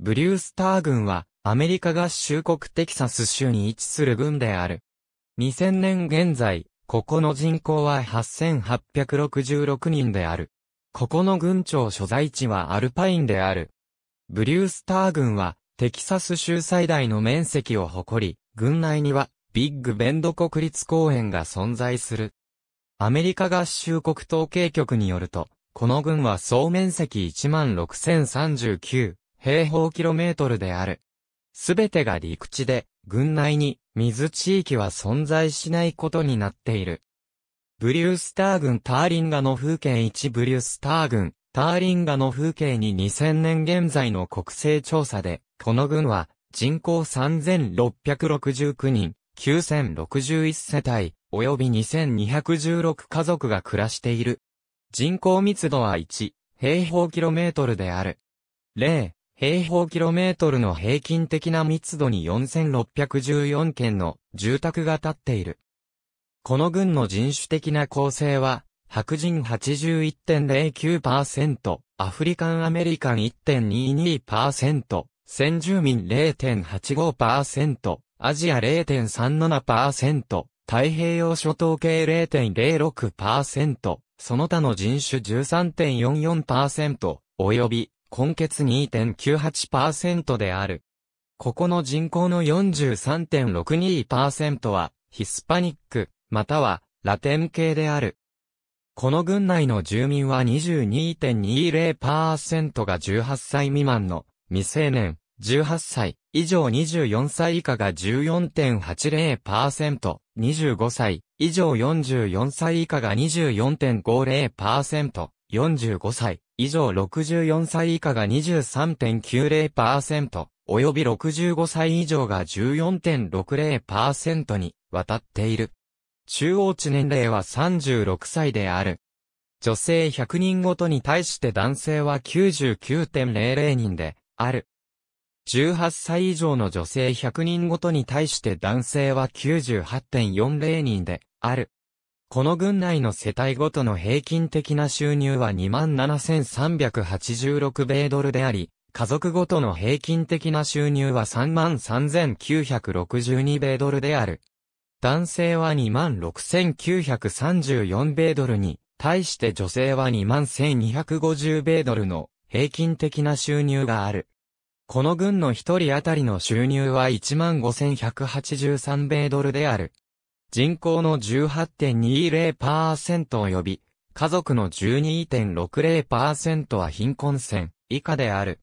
ブリュースター軍は、アメリカ合衆国テキサス州に位置する軍である。2000年現在、ここの人口は8866人である。ここの軍庁所在地はアルパインである。ブリュースター軍は、テキサス州最大の面積を誇り、軍内には、ビッグベンド国立公園が存在する。アメリカ合衆国統計局によると、この軍は総面積16,039平方キロメートルである。すべてが陸地で、軍内に水地域は存在しないことになっている。ブリュースター軍ターリンガの風景1ブリュースター軍ターリンガの風景に2000年現在の国勢調査で、この軍は人口3669人、9061世帯、及び2216家族が暮らしている。人口密度は1、平方キロメートルである。平方キロメートルの平均的な密度に4614件の住宅が建っている。この軍の人種的な構成は、白人81.09%、アフリカンアメリカン1.22%、先住民0.85%、アジア0.37%、太平洋諸島系0.06%、その他の人種13.44%、及び根血2.98%である。ここの人口の43.62%は、ヒスパニック、または、ラテン系である。この郡内の住民は22.20%が18歳未満の未成年、18歳以上24歳以下が14.80%、25歳以上44歳以下が24.50%、45歳以上64歳以下が23.90%、及び65歳以上が14.60%に渡っている。中央値年齢は36歳である。女性100人ごとに対して男性は99.00人である。18歳以上の女性100人ごとに対して男性は98.40人である。この郡内の世帯ごとの平均的な収入は27,386米ドルであり、家族ごとの平均的な収入は33,962米ドルである。男性は26,934米ドルに、対して女性は21,250米ドルの平均的な収入がある。この軍の一人当たりの収入は15,183米ドルである。人口の18.20%及び、家族の12.60%は貧困線以下である。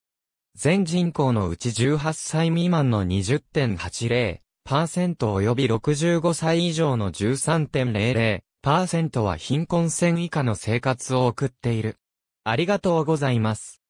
全人口のうち18歳未満の20.80%及び65歳以上の13.00%は貧困線以下の生活を送っている。ありがとうございます。